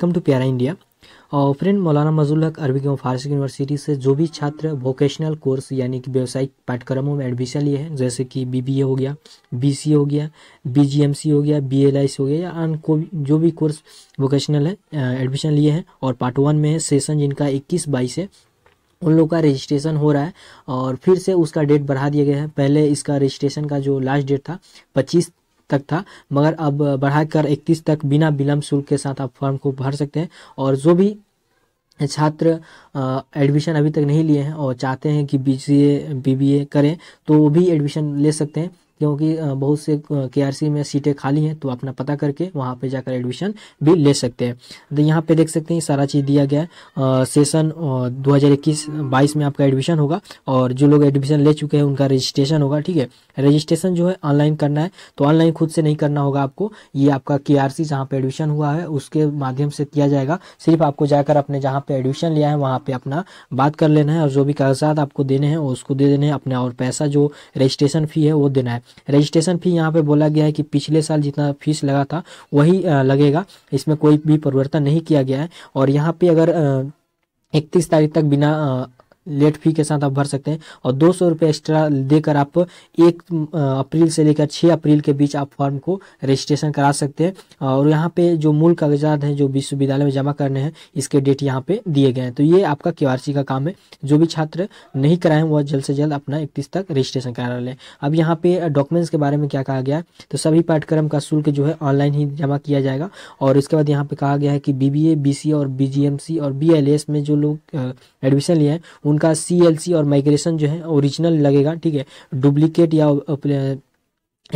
कम to प्यारा India और friend Maulana मजूल हक अरबी एवं फारसी यूनिवर्सिटी से जो भी छात्र वोकेशनल कोर्स यानी कि व्यवसायिक पाठ्यक्रमों में एडमिशन लिए हैं जैसे कि बीबीए हो गया बीसी हो गया बीजीएमसी हो गया बी हो गया या अन को जो भी कोर्स वोकेशनल है एडमिशन लिए हैं और पार्ट वन में है सेशन जिनका इक्कीस बाईस है उन लोग का रजिस्ट्रेशन हो रहा है और फिर से उसका डेट बढ़ा दिया गया है पहले इसका रजिस्ट्रेशन का जो लास्ट डेट था पच्चीस तक था मगर अब बढ़ाकर 31 तक बिना विलम्ब शुल्क के साथ आप फॉर्म को भर सकते हैं और जो भी छात्र एडमिशन अभी तक नहीं लिए हैं और चाहते हैं कि B C B B A करें तो वो भी एडमिशन ले सकते हैं क्योंकि बहुत से के में सीटें खाली हैं तो अपना पता करके वहाँ पर जाकर एडमिशन भी ले सकते हैं तो यहाँ पे देख सकते हैं सारा चीज़ दिया गया है सेशन दो हज़ार में आपका एडमिशन होगा और जो लोग एडमिशन ले चुके हैं उनका रजिस्ट्रेशन होगा ठीक है रजिस्ट्रेशन जो है ऑनलाइन करना है तो ऑनलाइन खुद से नहीं करना होगा आपको ये आपका के आर सी जहाँ पर एडमिशन हुआ है उसके माध्यम से किया जाएगा सिर्फ आपको जाकर अपने जहाँ पर एडमिशन लिया है वहाँ पर अपना बात कर लेना है और जो भी कागजात आपको देने हैं उसको दे देने हैं अपना और पैसा जो रजिस्ट्रेशन फ़ी है वो देना है रजिस्ट्रेशन फी यहाँ पे बोला गया है कि पिछले साल जितना फीस लगा था वही लगेगा इसमें कोई भी परिवर्तन नहीं किया गया है और यहाँ पे अगर इकतीस तारीख तक बिना लेट फी के साथ आप भर सकते हैं और दो सौ रुपये एक्स्ट्रा देकर आप एक अप्रैल से लेकर छः अप्रैल के बीच आप फॉर्म को रजिस्ट्रेशन करा सकते हैं और यहाँ पे जो मूल कागजात हैं जो विश्वविद्यालय में जमा करने हैं इसके डेट यहाँ पे दिए गए हैं तो ये आपका के का काम है जो भी छात्र नहीं कराए वह जल्द से जल्द अपना इकतीस तक रजिस्ट्रेशन करा लें अब यहाँ पे डॉक्यूमेंट्स के बारे में क्या कहा गया है तो सभी पाठ्यक्रम का शुल्क जो है ऑनलाइन ही जमा किया जाएगा और इसके बाद यहाँ पे कहा गया है कि बी बी और बी और बी में जो लोग एडमिशन लिए हैं उन उनका सी और माइग्रेशन जो है ओरिजिनल लगेगा ठीक है डुप्लीकेट या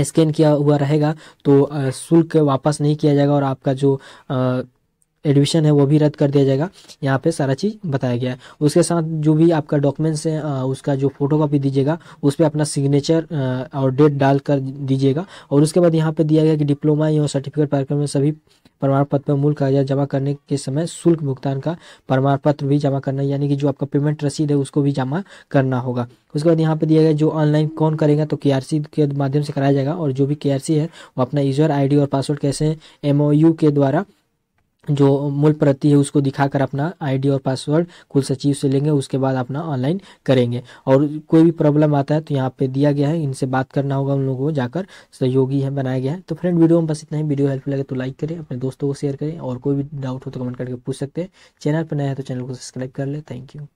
स्कैन किया हुआ रहेगा तो शुल्क वापस नहीं किया जाएगा और आपका जो आ, एडमिशन है वो भी रद्द कर दिया जाएगा यहाँ पे सारा चीज़ बताया गया है उसके साथ जो भी आपका डॉक्यूमेंट्स है उसका जो फोटो कापी दीजिएगा उस पर अपना सिग्नेचर और डेट डाल कर दीजिएगा और उसके बाद यहाँ पे दिया गया कि डिप्लोमा या सर्टिफिकेट पाठ्यक्रम में सभी प्रमाण पत्र पर मूल कागजात जमा करने के समय शुल्क भुगतान का प्रमाण पत्र भी जमा करना यानी कि जो आपका पेमेंट रसीद है उसको भी जमा करना होगा उसके बाद यहाँ पे दिया गया जो ऑनलाइन कौन करेगा तो के के माध्यम से कराया जाएगा और जो भी के है वो अपना यूजर आई और पासवर्ड कैसे एमओयू के द्वारा जो मूल प्रति है उसको दिखाकर अपना आईडी और पासवर्ड कुल सचिव से लेंगे उसके बाद अपना ऑनलाइन करेंगे और कोई भी प्रॉब्लम आता है तो यहाँ पे दिया गया है इनसे बात करना होगा उन लोगों को जाकर सहयोगी है बनाया गया है तो फ्रेंड वीडियो में बस इतना ही वीडियो हेल्पफुल लगे तो लाइक करें अपने दोस्तों को शेयर करें और कोई भी डाउट हो तो कमेंट करके पूछ सकते हैं चैनल पर नया है तो चैनल को सब्सक्राइब कर ले थैंक यू